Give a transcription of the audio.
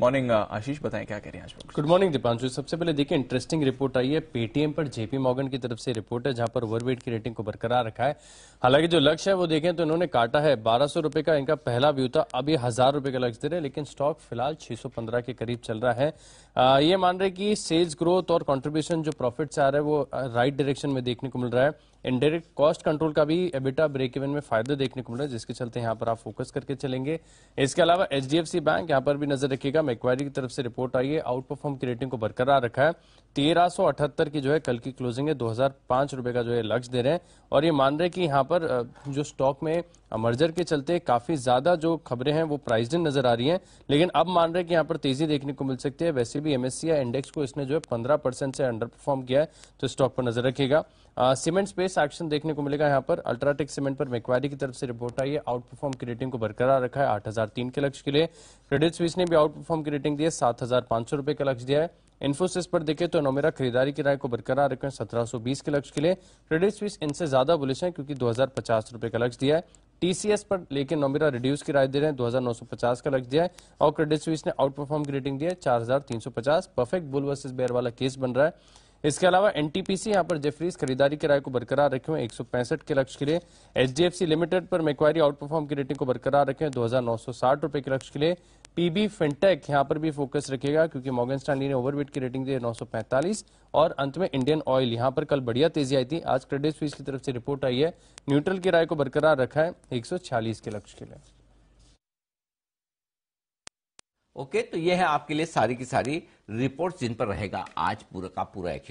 morning आशीष uh, बताएं क्या कह रहे हैं आज गुड मॉर्निंग दीपांशु सबसे पहले देखिए इंटरेस्टिंग रिपोर्ट आई है पेटीएम पर जेपी मॉगन की तरफ से रिपोर्ट है जहां पर ओवरवेट की रेटिंग को बरकरार रखा है हालांकि जो लक्ष्य है वो देखें तो इन्होंने काटा है बारह सौ रुपए का इनका पहला व्यू था अभी हजार रुपए का लक्ष्य दे रहे हैं लेकिन स्टॉक फिलहाल छह के करीब चल रहा है आ, ये मान रहे की सेल्स ग्रोथ और कॉन्ट्रीब्यूशन जो प्रॉफिट से आ रहा है वो राइट डायरेक्शन में देखने को मिल रहा है इनडायरेक्ट कॉस्ट कंट्रोल का भी एबिटा ब्रेक इवन में फायदा देखने को मिल रहा है जिसके चलते यहाँ पर आप फोकस करके चलेंगे इसके अलावा एच बैंक यहाँ पर भी नजर रखिएगा मैक्वायरी की तरफ से रिपोर्ट आई है आउट परफॉर्म की रेटिंग को बरकरार रखा है 1378 की जो है कल की क्लोजिंग है दो हजार रुपए का जो है लक्ष्य दे रहे हैं और ये मान रहे हैं कि यहाँ पर जो स्टॉक में मर्जर के चलते काफी ज्यादा जो खबरें हैं वो प्राइज नजर आ रही हैं लेकिन अब मान रहे हैं कि यहाँ पर तेजी देखने को मिल सकती है वैसे भी एमएससीआई इंडेक्स को इसने जो है पंद्रह परसेंट से अंडर परफॉर्म किया है तो स्टॉक पर नजर रखेगा सीमेंट स्पेस एक्शन देखने को मिलेगा यहाँ पर अल्ट्राटेक सीमेंट पर मेक्वायरी की तरफ से रिपोर्ट आई है आउट परफॉर्म की रेटिंग को बरकरार रखा है आठ के लक्ष्य के लिए क्रेडिट स्विस ने भी आउट परफॉर्म की रेटिंग दी है सात का लक्ष्य दिया है इन्फोसिस पर देखें तो नोमेरा खरीदारी की राय को बरकरार सौ 1720 के लक्ष्य के लिए क्रेडिट स्विस इनसे ज्यादा बुलिश है क्योंकि 2050 रुपए का लक्ष्य दिया है टीसीएस पर लेकिन नोमेरा रिड्यूस की राय दे रहे हैं 2950 का लक्ष्य दिया है और क्रेडिट स्विस ने आउट परफॉर्म की रेटिंग दी है पचास परफेक्ट बुल वर्सेस बेयर वाला केस बन रहा है इसके अलावा एनटीपीसी यहां पर जेफरीज खरीदारी किराए को बरकरार रखे हुए एक के लक्ष्य के लिए एचडीएफसी लिमिटेड पर मेक्वायरी आउट परफॉर्म की रेटिंग को बरकरार रखें दो रुपए के लक्ष्य के लिए पीबी फिनटेक यहां पर भी फोकस रखेगा क्योंकि मॉर्गन स्टैंडली ने ओवरवेट की रेटिंग दी है 945 और अंत में इंडियन ऑयल यहां पर कल बढ़िया तेजी आई थी आज क्रेडिट स्वीस की तरफ से रिपोर्ट आई है न्यूट्रल की राय को बरकरार रखा है 146 के लक्ष्य के लिए ओके तो ये है आपके लिए सारी की सारी रिपोर्ट्स जिन पर रहेगा आज पूरा का पूरा एक्शन